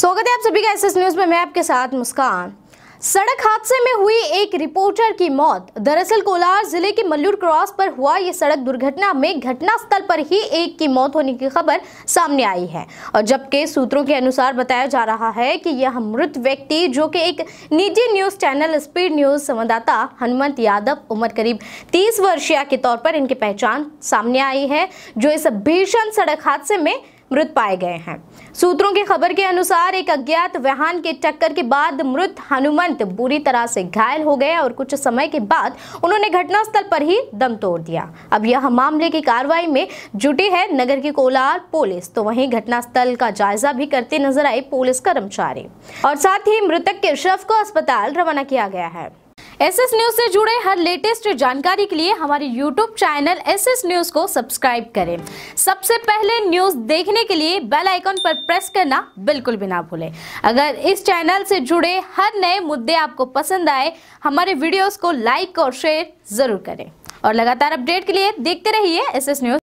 स्वागत है आप सभी का एसएस न्यूज में मैं आपके साथ मुस्कान सड़क हादसे में हुई एक रिपोर्टर की मौत दरअसल कोलार जिले के मल्लूर क्रॉस पर हुआ यह सड़क दुर्घटना में घटना स्थल पर ही एक की मौत होने की खबर सामने आई है और जबकि सूत्रों के अनुसार बताया जा रहा है कि यह मृत व्यक्ति जो कि एक निजी न्यूज चैनल स्पीड न्यूज संवाददाता हनुमंत यादव उम्र करीब तीस वर्षीय के तौर पर इनकी पहचान सामने आई है जो इस भीषण सड़क हादसे में मृत पाए गए हैं सूत्रों की खबर के अनुसार एक अज्ञात वाहन के टक्कर के बाद मृत हनुमंत बुरी तरह से घायल हो गए और कुछ समय के बाद उन्होंने घटनास्थल पर ही दम तोड़ दिया अब यह मामले की कार्रवाई में जुटी है नगर की कोलार पुलिस तो वहीं घटनास्थल का जायजा भी करते नजर आए पुलिस कर्मचारी और साथ ही मृतक के शव को अस्पताल रवाना किया गया है एस एस न्यूज से जुड़े हर लेटेस्ट जानकारी के लिए हमारे YouTube channel S S news को सब्सक्राइब करें सबसे पहले न्यूज देखने के लिए बेल आइकॉन पर प्रेस करना बिल्कुल भी ना भूलें अगर इस चैनल से जुड़े हर नए मुद्दे आपको पसंद आए हमारे वीडियोस को लाइक और शेयर जरूर करें और लगातार अपडेट के लिए देखते रहिए एस एस न्यूज